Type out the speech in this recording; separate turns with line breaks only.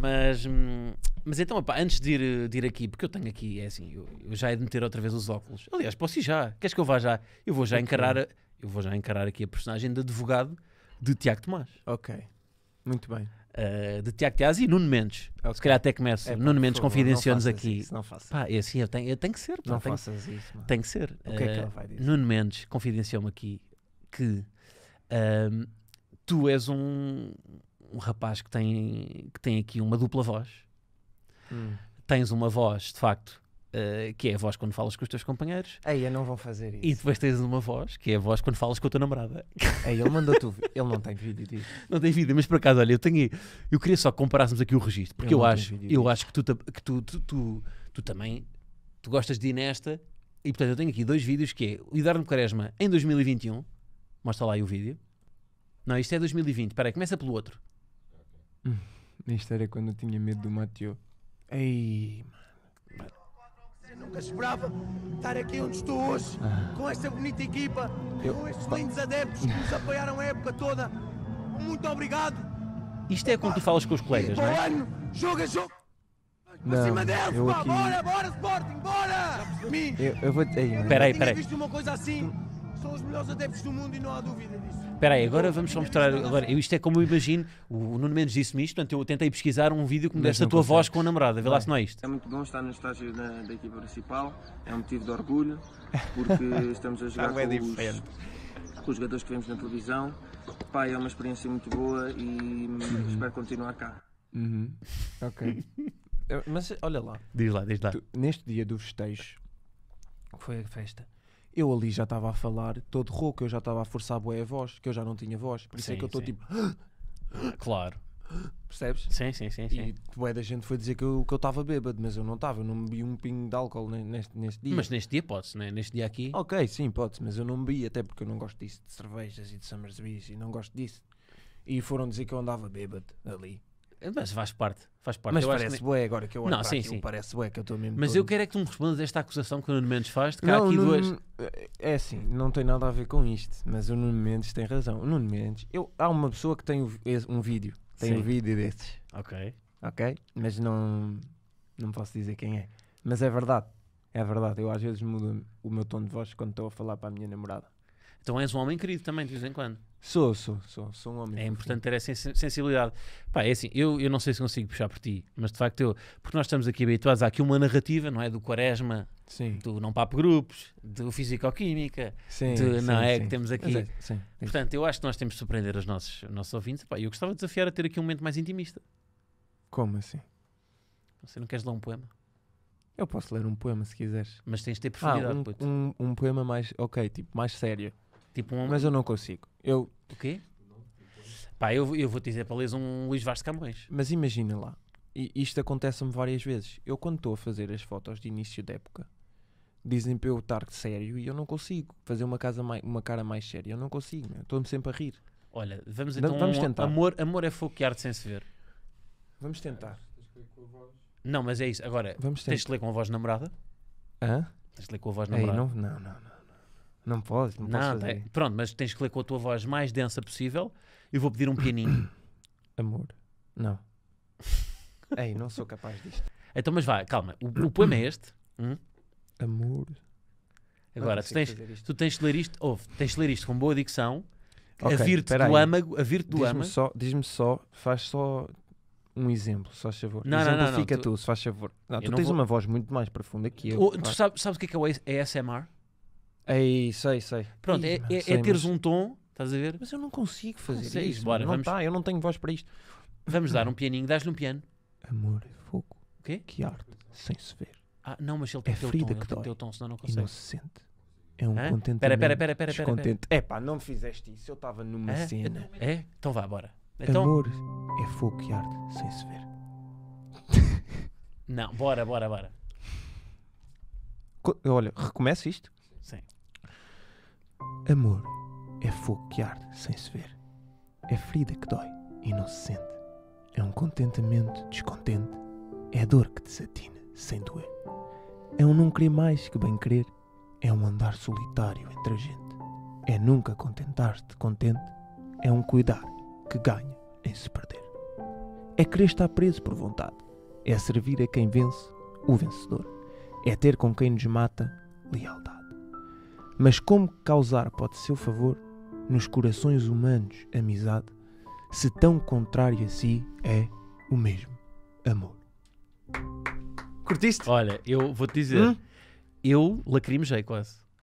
Mas, hum, mas então, opa, antes de ir, de ir aqui, porque eu tenho aqui, é assim, eu, eu já é de meter outra vez os óculos. Aliás, posso ir já. Queres que eu vá já? Eu vou já okay. encarar, eu vou já encarar aqui a personagem de advogado de Tiago Tomás. Ok. Muito bem. Uh, de Tiago Tiaz e Nuno Mendes. Okay. Se calhar até começo. É, Nuno Mendes confidenciou-nos aqui. Isso, não faças. Pá, é sim eu, tenho, eu tenho que ser. Pá, não tenho, faças isso. Mano. Tem que ser. O que é que eh, ela vai dizer? Uh, Nuno Mendes confidenciou-me aqui que uh, tu és um, um rapaz que tem, que tem aqui uma dupla voz. Hum. Tens uma voz, de facto, uh, que é a voz quando falas com os teus companheiros.
Aí não vão fazer isso. E
depois tens uma voz, que é a voz quando falas com a tua namorada. Aí ele mandou tu. ele não tem vídeo disso. Não tem vídeo, mas por acaso, olha, eu tenho. Eu queria só que comparássemos aqui o registro, porque eu, eu acho, eu acho que, tu, que tu, tu, tu, tu também tu gostas de ir nesta. E portanto, eu tenho aqui dois vídeos que é o Eduardo Quaresma em 2021. Mostra lá aí o vídeo. Não, isto é 2020. Espera aí, começa pelo outro.
Hum, isto era quando eu tinha medo do Mateu. Ei, mano. Eu nunca esperava estar aqui onde estou hoje, ah. com esta bonita equipa, eu... com estes lindos adeptos que nos apoiaram a época toda. Muito obrigado.
Isto é quando tu falas com os colegas, não é?
Ano, jogo
Não, deles, eu aqui... bora,
bora Sporting, bora! Eu,
eu vou... Ei, peraí, peraí. visto
uma coisa assim são os melhores adeptos do mundo e não há dúvida disso.
Espera aí, agora então, vamos só mostrar. Agora, eu, isto é como eu imagino. O, o Nuno Mendes disse-me isto, portanto eu tentei pesquisar um vídeo que me deste a tua voz com a namorada. Vê lá se não é isto.
É muito bom estar no estágio da, da equipa principal, é um motivo de orgulho, porque estamos a jogar com, os, com os jogadores que vemos na televisão. Pá, é uma experiência muito boa e uhum. espero continuar cá. Uhum. Ok. Mas olha lá. Diz lá, diz lá. Tu, neste dia do festejo, que foi a festa, eu ali já estava a falar todo rouco, eu já estava a forçar bué a voz, que eu já não tinha voz. Por isso é sim, é que eu estou tipo.
Claro. Percebes? Sim, sim, sim. sim. E
boé da gente foi dizer que eu estava bêbado, mas eu não estava, eu não bebi um pingo de álcool neste, neste dia. Mas
neste dia pode-se, né? neste dia aqui.
Ok, sim, pode-se, mas eu não bebi, até porque eu não gosto
disso de cervejas e de
Summersbees e não gosto disso. E foram dizer que eu andava bêbado ali.
Mas faz parte, faz parte. Mas eu parece que... bué agora que eu olho não, para sim, sim. parece bué que eu estou mesmo... Mas todo... eu quero é que tu me respondas esta acusação que o Nuno Mendes faz de que não, há aqui Nuno... duas...
É assim, não tem nada a ver com isto, mas o Nuno Mendes tem razão. O Nuno Mendes, eu, há uma pessoa que tem um vídeo, tem sim. um vídeo desses. Ok. Ok? Mas não, não posso dizer quem é. Mas é verdade, é verdade. Eu às vezes mudo o meu tom de voz quando estou a falar para a minha namorada.
Então és um homem querido também, de vez em quando. Sou, sou, sou, sou um homem. É importante ter essa sensibilidade. Pá, é assim, eu, eu não sei se consigo puxar por ti, mas de facto eu, porque nós estamos aqui habituados, há aqui uma narrativa, não é? Do quaresma, sim. do não papo grupos, do físico-química, sim, não é? Sim. Que temos aqui. É, sim, Portanto, eu acho que nós temos de surpreender os nossos, os nossos ouvintes. Pá, eu gostava de desafiar a ter aqui um momento mais intimista. Como assim? Você não queres ler um poema?
Eu posso ler um poema se quiseres. Mas tens de ter ah, profundidade. Ah, um, um, um poema mais, ok, tipo, mais sério. Tipo um... Mas eu não consigo.
Eu... O quê? Pá, eu, eu vou te dizer para ler um Luís Vaz de Camões.
Mas imagina lá, e isto acontece-me várias vezes. Eu, quando estou a fazer as fotos de início da época, dizem para eu estar sério e eu não consigo fazer uma, casa mais, uma cara mais séria. Eu não consigo, estou-me sempre
a rir. Olha, vamos então. Vamos tentar. Amor, amor é fogo que arde sem se ver. Vamos tentar. Não, mas é isso. Agora, vamos tentar. tens de ler com a voz namorada? Hã? Tens de ler com a voz namorada? Ei, não, não,
não. não. Não posso não Nada. Posso é,
pronto, mas tens que ler com a tua voz mais densa possível. Eu vou pedir um pianinho. Amor. Não. Ei, não sou capaz disto. Então, mas vá, calma. O, o poema é este. Hum? Amor.
Agora, tu tens, tu
tens de ler isto, ouve, tens de ler isto com boa dicção, okay, a vir-te do âmago, a vir-te do diz âmago. Só,
diz-me só, faz só um exemplo, se faz favor. Não, exemplo, não, não, fica tu, tu, se faz favor. Não, tu tens vou... uma voz muito mais profunda que eu. tu
sabes, sabes o que é, que é o ASMR? aí sei, sei. Pronto, é, Ih, é, é, sei, é teres mas- um tom, estás a ver? Mas eu não consigo fazer sei, isso. bora, não vamos- tá, eu não tenho voz para isto. Vamos dar um pianinho, dás-lhe um piano. Amor é fogo. O quê? Que arte, sem se ver. Ah, não, mas ele é tem É teu ter tom, ferida ele que tem que tom, senão não consegue. Inocente.
É um Hã? contentamento. Pera, pera, pera, espera contente pera. descontente. Epá, é não me fizeste isso. Eu estava
numa Hã? cena. É? Então vá, bora. Então, Amor
é fogo que arte sem se ver.
não, bora, bora, bora.
Olha, recomeça isto? Sim. Amor é fogo que arde sem se ver, é ferida que dói e não se sente, é um contentamento descontente, é dor que desatina sem doer, é um não querer mais que bem querer, é um andar solitário entre a gente, é nunca contentar-te contente, é um cuidar que ganha em se perder, é querer estar preso por vontade, é servir a quem vence, o vencedor, é ter com quem nos mata lealdade. Mas como causar pode seu favor nos corações humanos amizade, se tão contrário a si é o mesmo amor?
Curtiste? Olha, eu vou-te dizer, Hum? eu lacrimejei quase.